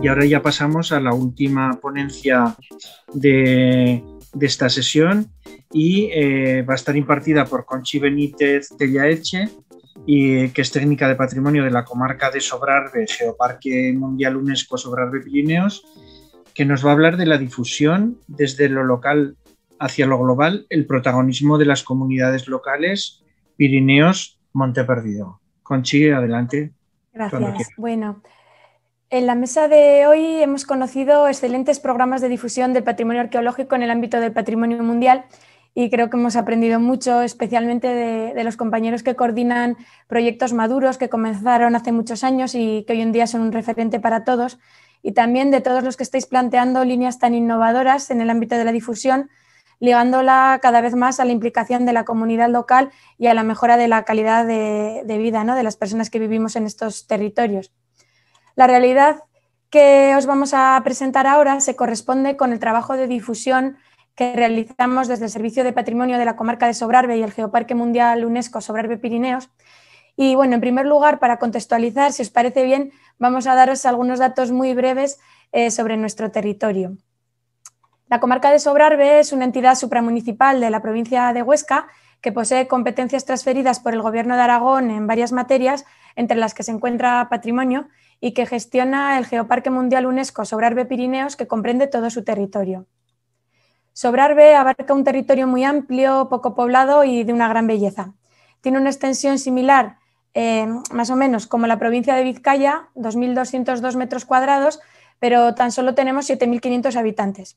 Y ahora ya pasamos a la última ponencia de, esta sesión y eh, va a estar impartida por Conchi Benítez Tellaeche, y, que es técnica de patrimonio de la comarca de Sobrarbe, Geoparque Mundial UNESCO Sobrarbe Pirineos, que nos va a hablar de la difusión desde lo local hacia lo global, el protagonismo de las comunidades locales Pirineos Monte Perdido. Conchi, adelante. Gracias. Bueno, en la mesa de hoy hemos conocido excelentes programas de difusión del patrimonio arqueológico en el ámbito del patrimonio mundial y creo que hemos aprendido mucho, especialmente de, los compañeros que coordinan proyectos maduros que comenzaron hace muchos años y que hoy en día son un referente para todos, y también de todos los que estáis planteando líneas tan innovadoras en el ámbito de la difusión, ligándola cada vez más a la implicación de la comunidad local y a la mejora de la calidad de, vida de las personas que vivimos en estos territorios. La realidad que os vamos a presentar ahora se corresponde con el trabajo de difusión que realizamos desde el Servicio de Patrimonio de la Comarca de Sobrarbe y el Geoparque Mundial UNESCO Sobrarbe Pirineos. Y bueno, en primer lugar, para contextualizar, si os parece bien, vamos a daros algunos datos muy breves eh, sobre nuestro territorio. La comarca de Sobrarbe es una entidad supramunicipal de la provincia de Huesca que posee competencias transferidas por el Gobierno de Aragón en varias materias, entre las que se encuentra patrimonio, y que gestiona el Geoparque Mundial UNESCO Sobrarbe Pirineos, que comprende todo su territorio. Sobrarbe abarca un territorio muy amplio, poco poblado y de una gran belleza. Tiene una extensión similar, eh, más o menos, como la provincia de Vizcaya, 2.202 metros cuadrados, pero tan solo tenemos 7.500 habitantes.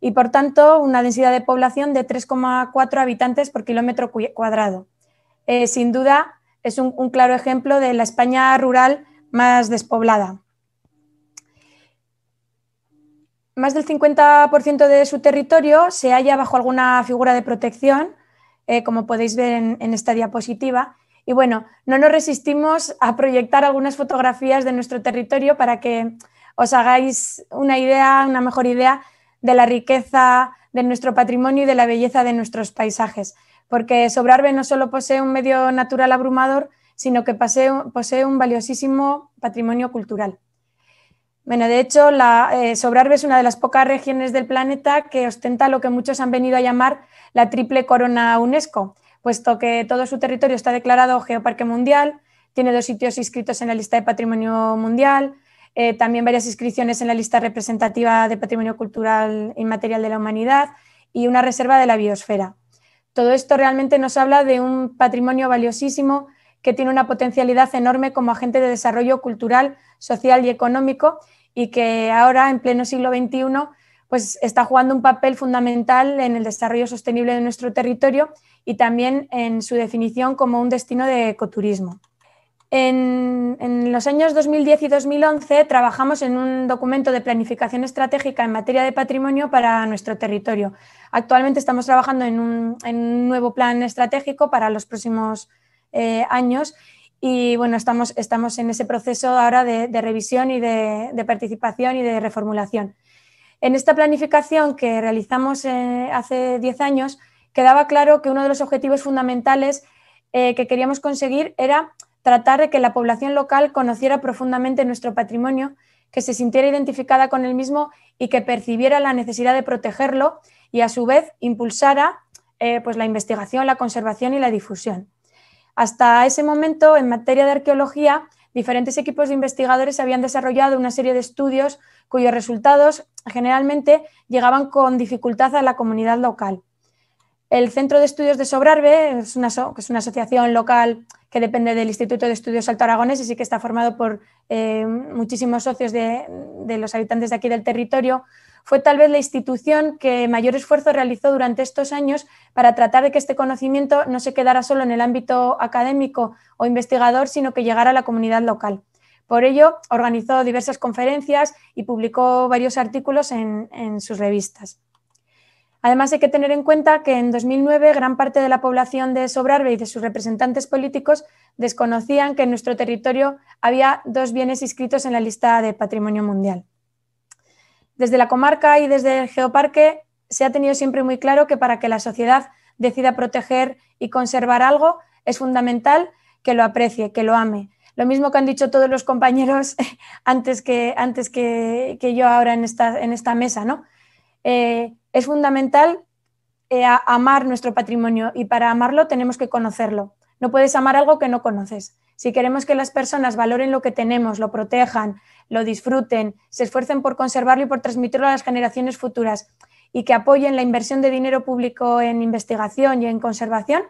Y por tanto, una densidad de población de 3,4 habitantes por kilómetro cuadrado. Eh, sin duda, es un claro ejemplo de la España rural más despoblada. Más del 50% de su territorio se halla bajo alguna figura de protección, eh, como podéis ver en, en esta diapositiva. Y bueno, no nos resistimos a proyectar algunas fotografías de nuestro territorio para que os hagáis una idea, una mejor idea de la riqueza de nuestro patrimonio y de la belleza de nuestros paisajes. Porque Sobrarbe no solo posee un medio natural abrumador, sino que posee, un valiosísimo patrimonio cultural. Bueno, de hecho, la, eh, Sobrarbe es una de las pocas regiones del planeta que ostenta lo que muchos han venido a llamar la triple corona UNESCO, puesto que todo su territorio está declarado Geoparque Mundial, tiene dos sitios inscritos en la lista de Patrimonio Mundial, eh, también varias inscripciones en la lista representativa de Patrimonio Cultural Inmaterial de la Humanidad y una reserva de la biosfera. Todo esto realmente nos habla de un patrimonio valiosísimo que tiene una potencialidad enorme como agente de desarrollo cultural, social y económico y que ahora, en pleno siglo XXI, pues está jugando un papel fundamental en el desarrollo sostenible de nuestro territorio y también en su definición como un destino de ecoturismo. En, los años 2010 y 2011 trabajamos en un documento de planificación estratégica en materia de patrimonio para nuestro territorio. Actualmente estamos trabajando en un, en un nuevo plan estratégico para los próximos eh, años. Y bueno, estamos, estamos en ese proceso ahora de, revisión y de, participación y de reformulación. En esta planificación que realizamos eh, hace 10 años, quedaba claro que uno de los objetivos fundamentales eh, que queríamos conseguir era tratar de que la población local conociera profundamente nuestro patrimonio, que se sintiera identificada con el mismo y que percibiera la necesidad de protegerlo y a su vez impulsara pues la investigación, la conservación y la difusión. Hasta ese momento, en materia de arqueología, diferentes equipos de investigadores habían desarrollado una serie de estudios cuyos resultados generalmente llegaban con dificultad a la comunidad local. El Centro de Estudios de Sobrarbe, es una, es una asociación local que depende del Instituto de Estudios Alto Aragones y sí que está formado por eh, muchísimos socios de los habitantes de aquí del territorio, fue tal vez la institución que mayor esfuerzo realizó durante estos años para tratar de que este conocimiento no se quedara solo en el ámbito académico o investigador, sino que llegara a la comunidad local. Por ello, organizó diversas conferencias y publicó varios artículos en, sus revistas. Además, hay que tener en cuenta que en 2009 gran parte de la población de Sobrarbe y de sus representantes políticos desconocían que en nuestro territorio había dos bienes inscritos en la lista de patrimonio mundial. Desde la comarca y desde el geoparque se ha tenido siempre muy claro que para que la sociedad decida proteger y conservar algo es fundamental que lo aprecie, que lo ame. Lo mismo que han dicho todos los compañeros antes que, yo ahora en esta, mesa, ¿no? Eh, es fundamental eh, amar nuestro patrimonio y para amarlo tenemos que conocerlo. No puedes amar algo que no conoces. Si queremos que las personas valoren lo que tenemos, lo protejan, lo disfruten, se esfuercen por conservarlo y por transmitirlo a las generaciones futuras y que apoyen la inversión de dinero público en investigación y en conservación,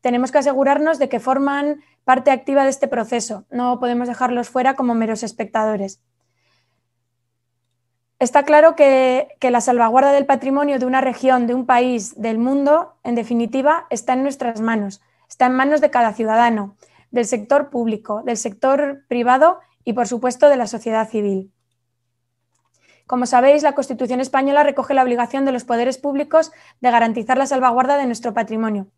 tenemos que asegurarnos de que forman parte activa de este proceso. No podemos dejarlos fuera como meros espectadores. Está claro que, la salvaguarda del patrimonio de una región, de un país, del mundo, en definitiva, está en nuestras manos, está en manos de cada ciudadano del sector público, del sector privado y, por supuesto, de la sociedad civil. Como sabéis, la Constitución española recoge la obligación de los poderes públicos de garantizar la salvaguarda de nuestro patrimonio,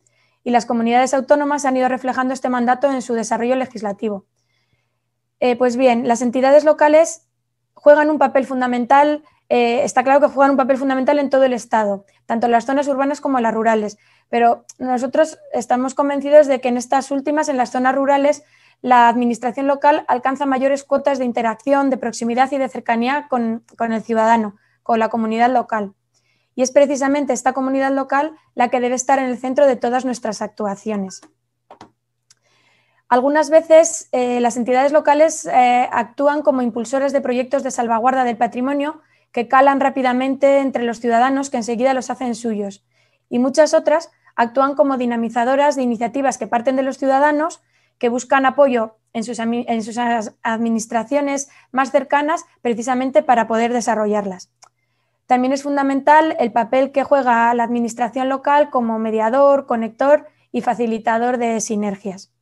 y las comunidades autónomas han ido reflejando este mandato en su desarrollo legislativo. Eh, pues bien, las entidades locales juegan un papel fundamental eh, está claro que juegan un papel fundamental en todo el Estado, tanto en las zonas urbanas como en las rurales. Pero nosotros estamos convencidos de que en estas últimas, en las zonas rurales, la administración local alcanza mayores cuotas de interacción, de proximidad y de cercanía con, el ciudadano, con la comunidad local. Y es precisamente esta comunidad local la que debe estar en el centro de todas nuestras actuaciones. Algunas veces eh, las entidades locales eh, actúan como impulsores de proyectos de salvaguarda del patrimonio que calan rápidamente entre los ciudadanos que enseguida los hacen suyos, y muchas otras actúan como dinamizadoras de iniciativas que parten de los ciudadanos que buscan apoyo en sus, administraciones más cercanas precisamente para poder desarrollarlas. También es fundamental el papel que juega la administración local como mediador, conector y facilitador de sinergias.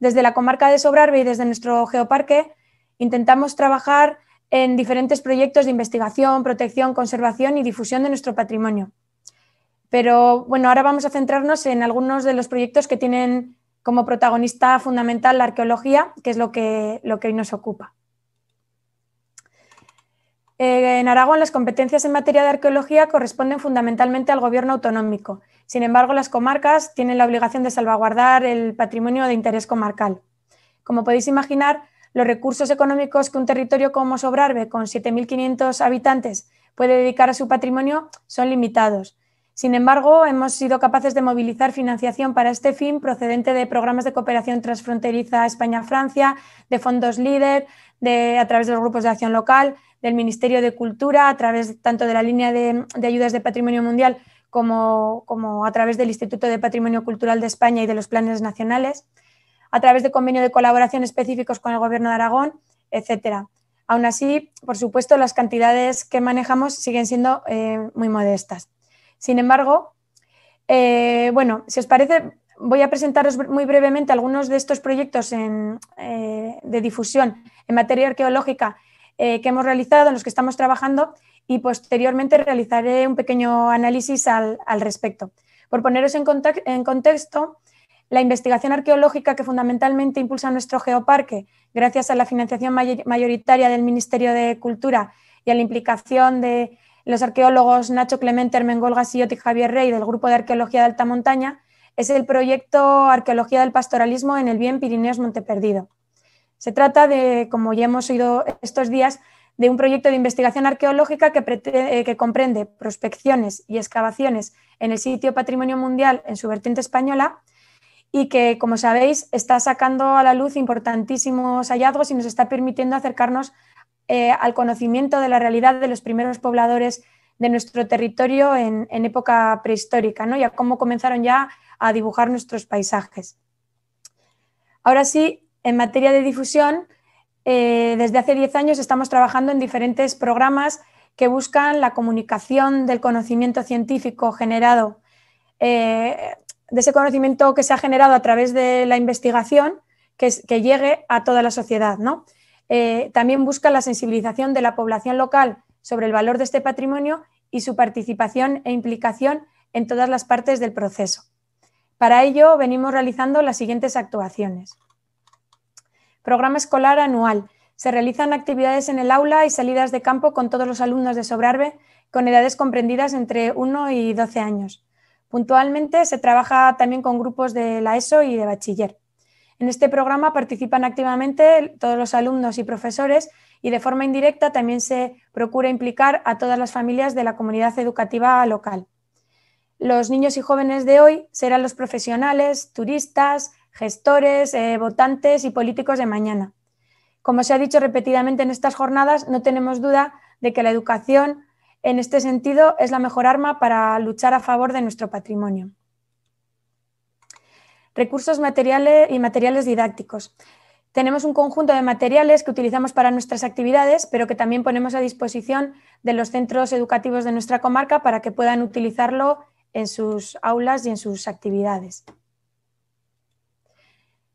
Desde la comarca de Sobrarbe y desde nuestro geoparque intentamos trabajar en diferentes proyectos de investigación, protección, conservación y difusión de nuestro patrimonio. Pero bueno, ahora vamos a centrarnos en algunos de los proyectos que tienen como protagonista fundamental la arqueología, que es lo que, lo que hoy nos ocupa. Eh, en Aragón, las competencias en materia de arqueología corresponden fundamentalmente al gobierno autonómico. Sin embargo, las comarcas tienen la obligación de salvaguardar el patrimonio de interés comarcal. Como podéis imaginar, los recursos económicos que un territorio como Sobrarbe, con 7.500 habitantes, puede dedicar a su patrimonio son limitados. Sin embargo, hemos sido capaces de movilizar financiación para este fin procedente de programas de cooperación transfronteriza España-Francia, de fondos líder, a través de los grupos de acción local, del Ministerio de Cultura, a través tanto de la línea de, ayudas de patrimonio mundial como, a través del Instituto de Patrimonio Cultural de España y de los planes nacionales a través de convenios de colaboración específicos con el Gobierno de Aragón, etcétera. Aún así, por supuesto, las cantidades que manejamos siguen siendo eh, muy modestas. Sin embargo, eh, bueno, si os parece, voy a presentaros muy brevemente algunos de estos proyectos eh, de difusión en materia arqueológica que hemos realizado, en los que estamos trabajando, y posteriormente realizaré un pequeño análisis al, respecto. Por poneros en contexto, la investigación arqueológica que fundamentalmente impulsa nuestro geoparque, gracias a la financiación mayoritaria del Ministerio de Cultura y a la implicación de los arqueólogos Nacho Clemente, Hermengol Gasillot y Javier Rey del Grupo de Arqueología de Alta Montaña, es el proyecto Arqueología del Pastoralismo en el Bien Pirineos Monteperdido. Se trata de, como ya hemos oído estos días, de un proyecto de investigación arqueológica que eh, comprende prospecciones y excavaciones en el sitio Patrimonio Mundial en su vertiente española, y que, como sabéis, está sacando a la luz importantísimos hallazgos y nos está permitiendo acercarnos eh, al conocimiento de la realidad de los primeros pobladores de nuestro territorio en, época prehistórica ¿no? y a cómo comenzaron ya a dibujar nuestros paisajes. Ahora sí, en materia de difusión, eh, desde hace 10 años estamos trabajando en diferentes programas que buscan la comunicación del conocimiento científico generado eh, de ese conocimiento que se ha generado a través de la investigación que, llegue a toda la sociedad. ¿no? Eh, también busca la sensibilización de la población local sobre el valor de este patrimonio y su participación e implicación en todas las partes del proceso. Para ello, venimos realizando las siguientes actuaciones. Programa escolar anual. Se realizan actividades en el aula y salidas de campo con todos los alumnos de Sobrarbe con edades comprendidas entre 1 y 12 años. Puntualmente se trabaja también con grupos de la ESO y de bachiller. En este programa participan activamente todos los alumnos y profesores y de forma indirecta también se procura implicar a todas las familias de la comunidad educativa local. Los niños y jóvenes de hoy serán los profesionales, turistas, gestores, eh, votantes y políticos de mañana. Como se ha dicho repetidamente en estas jornadas, no tenemos duda de que la educación en este sentido, es la mejor arma para luchar a favor de nuestro patrimonio. Recursos materiales y materiales didácticos. Tenemos un conjunto de materiales que utilizamos para nuestras actividades, pero que también ponemos a disposición de los centros educativos de nuestra comarca para que puedan utilizarlo en sus aulas y en sus actividades.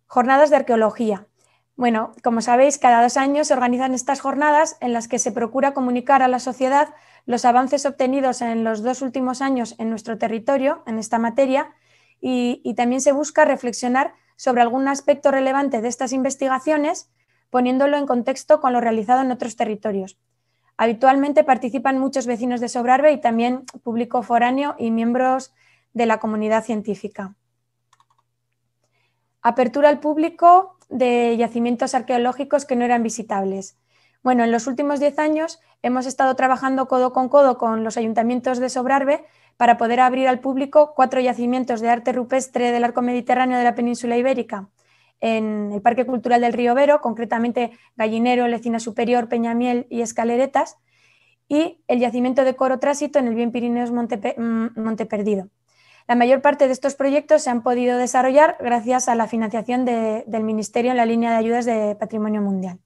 Jornadas de arqueología. Bueno, como sabéis, cada dos años se organizan estas jornadas en las que se procura comunicar a la sociedad los avances obtenidos en los dos últimos años en nuestro territorio en esta materia y, también se busca reflexionar sobre algún aspecto relevante de estas investigaciones poniéndolo en contexto con lo realizado en otros territorios. Habitualmente participan muchos vecinos de Sobrarbe y también público foráneo y miembros de la comunidad científica. Apertura al público de yacimientos arqueológicos que no eran visitables. Bueno, en los últimos 10 años hemos estado trabajando codo con codo con los ayuntamientos de Sobrarbe para poder abrir al público cuatro yacimientos de arte rupestre del arco mediterráneo de la península ibérica. En el Parque Cultural del Río Vero, concretamente Gallinero, Lecina Superior, Peñamiel y Escaleretas, y el yacimiento de Coro Tránsito en el Bien Pirineos monte mm, perdido La mayor parte de estos proyectos se han podido desarrollar gracias a la financiación del Ministerio en la línea de ayudas de Patrimonio Mundial.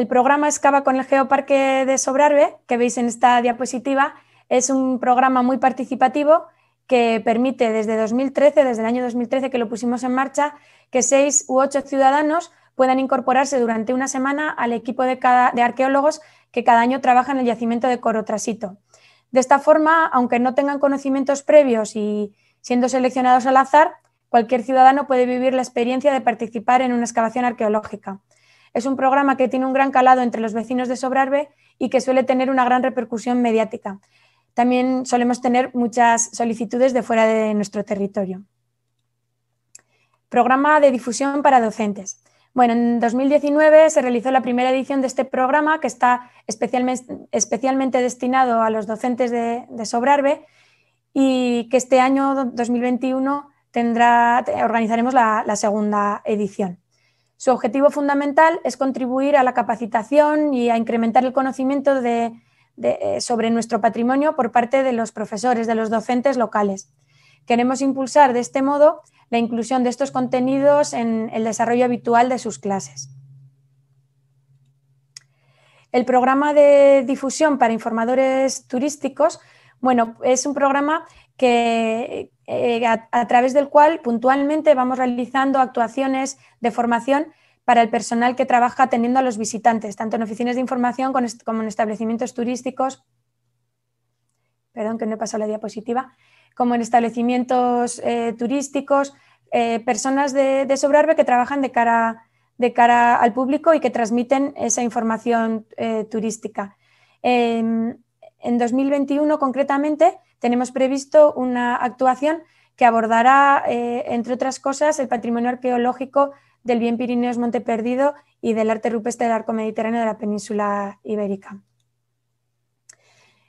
El programa Excava con el Geoparque de Sobrarbe, que veis en esta diapositiva, es un programa muy participativo que permite desde 2013, desde el año 2013 que lo pusimos en marcha, que seis u ocho ciudadanos puedan incorporarse durante una semana al equipo de, de arqueólogos que cada año trabaja en el yacimiento de Corotrasito. De esta forma, aunque no tengan conocimientos previos y siendo seleccionados al azar, cualquier ciudadano puede vivir la experiencia de participar en una excavación arqueológica. Es un programa que tiene un gran calado entre los vecinos de Sobrarbe y que suele tener una gran repercusión mediática. También solemos tener muchas solicitudes de fuera de nuestro territorio. Programa de difusión para docentes. Bueno, en 2019 se realizó la primera edición de este programa que está especialmente, destinado a los docentes de, Sobrarbe y que este año 2021 organizaremos la segunda edición. Su objetivo fundamental es contribuir a la capacitación y a incrementar el conocimiento eh, sobre nuestro patrimonio por parte de los profesores, de los docentes locales. Queremos impulsar de este modo la inclusión de estos contenidos en el desarrollo habitual de sus clases. El programa de difusión para informadores turísticos, bueno, es un programa que, eh, a, través del cual puntualmente vamos realizando actuaciones de formación para el personal que trabaja atendiendo a los visitantes, tanto en oficinas de información como en establecimientos turísticos, perdón que no he pasado la diapositiva, como en establecimientos eh, turísticos, eh, personas de, Sobrarbe que trabajan de cara, de cara, al público y que transmiten esa información turística. Em, en 2021, concretamente, tenemos previsto una actuación que abordará, eh, entre otras cosas, el patrimonio arqueológico del bien Pirineos Monte Perdido y del arte rupestre del arco mediterráneo de la península ibérica.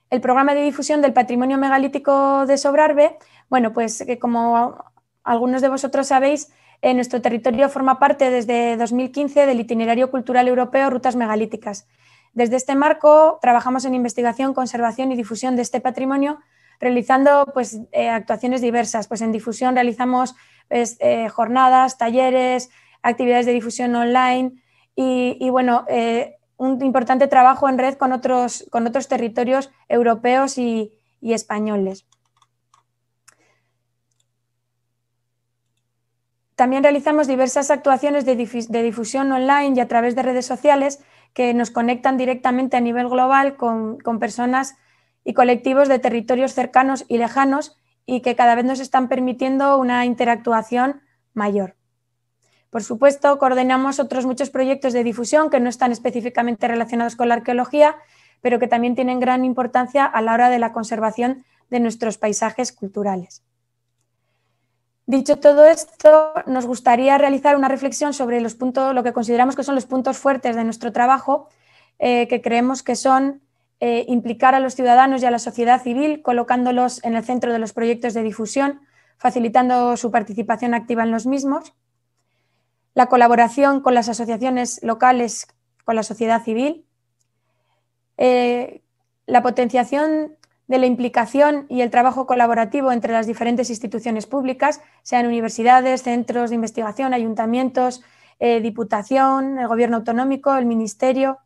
El programa de difusión del patrimonio megalítico de Sobrarbe, bueno, pues eh, como algunos de vosotros sabéis, eh, nuestro territorio forma parte desde 2015 del itinerario cultural europeo Rutas Megalíticas. Desde este marco trabajamos en investigación, conservación y difusión de este patrimonio realizando pues, eh, actuaciones diversas. Pues en difusión realizamos pues, eh, jornadas, talleres, actividades de difusión online y, bueno, eh, un importante trabajo en red con otros, territorios europeos y, españoles. También realizamos diversas actuaciones de, difusión online y a través de redes sociales que nos conectan directamente a nivel global con, con personas y colectivos de territorios cercanos y lejanos y que cada vez nos están permitiendo una interactuación mayor. Por supuesto, coordinamos otros muchos proyectos de difusión que no están específicamente relacionados con la arqueología, pero que también tienen gran importancia a la hora de la conservación de nuestros paisajes culturales. Dicho todo esto, nos gustaría realizar una reflexión sobre los puntos, lo que consideramos que son los puntos fuertes de nuestro trabajo, eh, que creemos que son eh, implicar a los ciudadanos y a la sociedad civil, colocándolos en el centro de los proyectos de difusión, facilitando su participación activa en los mismos, la colaboración con las asociaciones locales, con la sociedad civil, eh, la potenciación de la implicación y el trabajo colaborativo entre las diferentes instituciones públicas, sean universidades, centros de investigación, ayuntamientos, eh, diputación, el gobierno autonómico, el ministerio,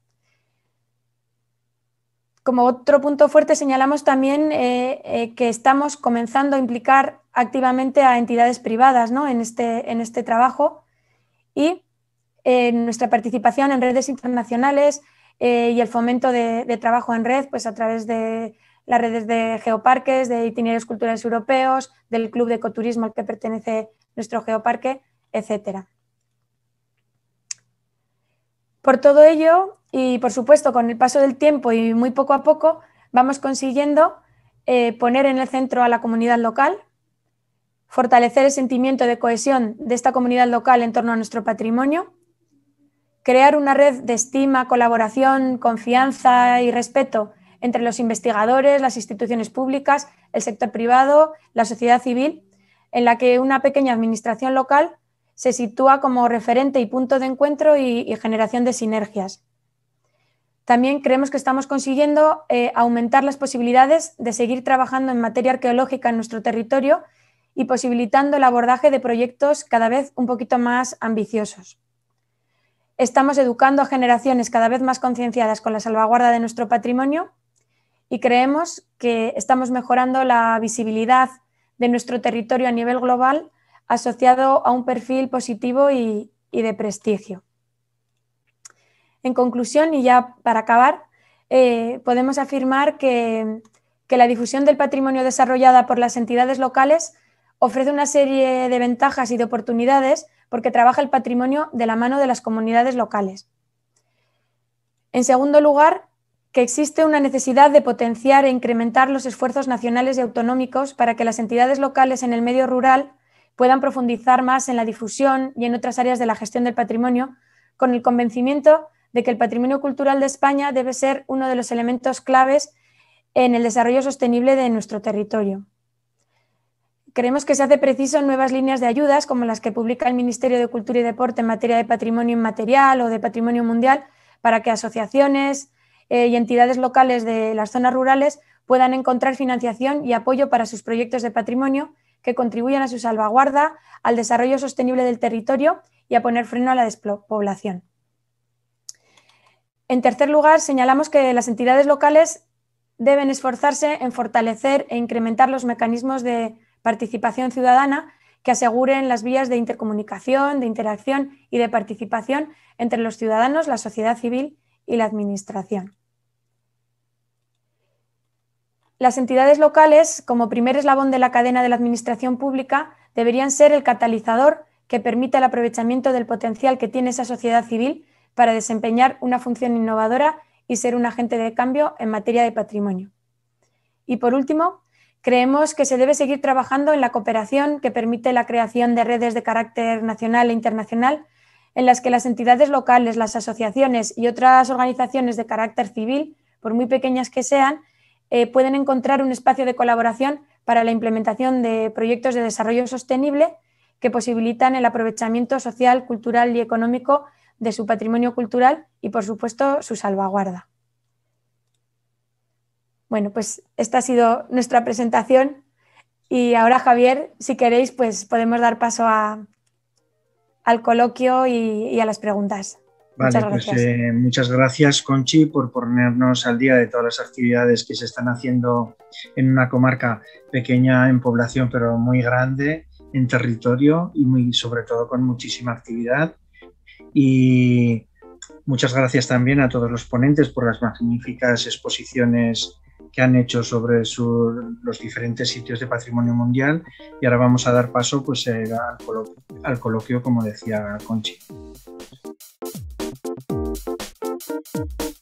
como otro punto fuerte señalamos también eh, eh, que estamos comenzando a implicar activamente a entidades privadas este, en, este, trabajo y eh, nuestra participación en redes internacionales y el fomento de, trabajo en red pues a través de las redes de geoparques, de itinerarios culturales europeos, del club de ecoturismo al que pertenece nuestro geoparque, etcétera. Por todo ello, y por supuesto con el paso del tiempo y muy poco a poco, vamos consiguiendo eh, poner en el centro a la comunidad local, fortalecer el sentimiento de cohesión de esta comunidad local en torno a nuestro patrimonio, crear una red de estima, colaboración, confianza y respeto entre los investigadores, las instituciones públicas, el sector privado, la sociedad civil, en la que una pequeña administración local se sitúa como referente y punto de encuentro y, generación de sinergias. También creemos que estamos consiguiendo eh, aumentar las posibilidades de seguir trabajando en materia arqueológica en nuestro territorio y posibilitando el abordaje de proyectos cada vez un poquito más ambiciosos. Estamos educando a generaciones cada vez más concienciadas con la salvaguarda de nuestro patrimonio y creemos que estamos mejorando la visibilidad de nuestro territorio a nivel global asociado a un perfil positivo y, de prestigio. En conclusión, y ya para acabar, eh, podemos afirmar que, que la difusión del patrimonio desarrollada por las entidades locales ofrece una serie de ventajas y de oportunidades porque trabaja el patrimonio de la mano de las comunidades locales. En segundo lugar, que existe una necesidad de potenciar e incrementar los esfuerzos nacionales y autonómicos para que las entidades locales en el medio rural puedan profundizar más en la difusión y en otras áreas de la gestión del patrimonio, con el convencimiento de que el patrimonio cultural de España debe ser uno de los elementos claves en el desarrollo sostenible de nuestro territorio. Creemos que se hace preciso nuevas líneas de ayudas, como las que publica el Ministerio de Cultura y Deporte en materia de patrimonio inmaterial o de patrimonio mundial, para que asociaciones eh, y entidades locales de las zonas rurales puedan encontrar financiación y apoyo para sus proyectos de patrimonio que contribuyan a su salvaguarda, al desarrollo sostenible del territorio y a poner freno a la despoblación. En tercer lugar, señalamos que las entidades locales deben esforzarse en fortalecer e incrementar los mecanismos de participación ciudadana que aseguren las vías de intercomunicación, de interacción y de participación entre los ciudadanos, la sociedad civil y la Administración. Las entidades locales, como primer eslabón de la cadena de la administración pública, deberían ser el catalizador que permita el aprovechamiento del potencial que tiene esa sociedad civil para desempeñar una función innovadora y ser un agente de cambio en materia de patrimonio. Y por último, creemos que se debe seguir trabajando en la cooperación que permite la creación de redes de carácter nacional e internacional en las que las entidades locales, las asociaciones y otras organizaciones de carácter civil, por muy pequeñas que sean, eh, pueden encontrar un espacio de colaboración para la implementación de proyectos de desarrollo sostenible que posibilitan el aprovechamiento social, cultural y económico de su patrimonio cultural y, por supuesto, su salvaguarda. Bueno, pues esta ha sido nuestra presentación y ahora, Javier, si queréis, pues podemos dar paso al coloquio y a las preguntas. Vale, muchas pues, gracias. pues muchas gracias Conchi por ponernos al día de todas las actividades que se están haciendo en una comarca pequeña en población, pero muy grande en territorio y muy, sobre todo con muchísima actividad. Y muchas gracias también a todos los ponentes por las magníficas exposiciones que han hecho sobre los diferentes sitios de patrimonio mundial y ahora vamos a dar paso pues, eh, al, coloquio, al coloquio como decía Conchi. Thank you.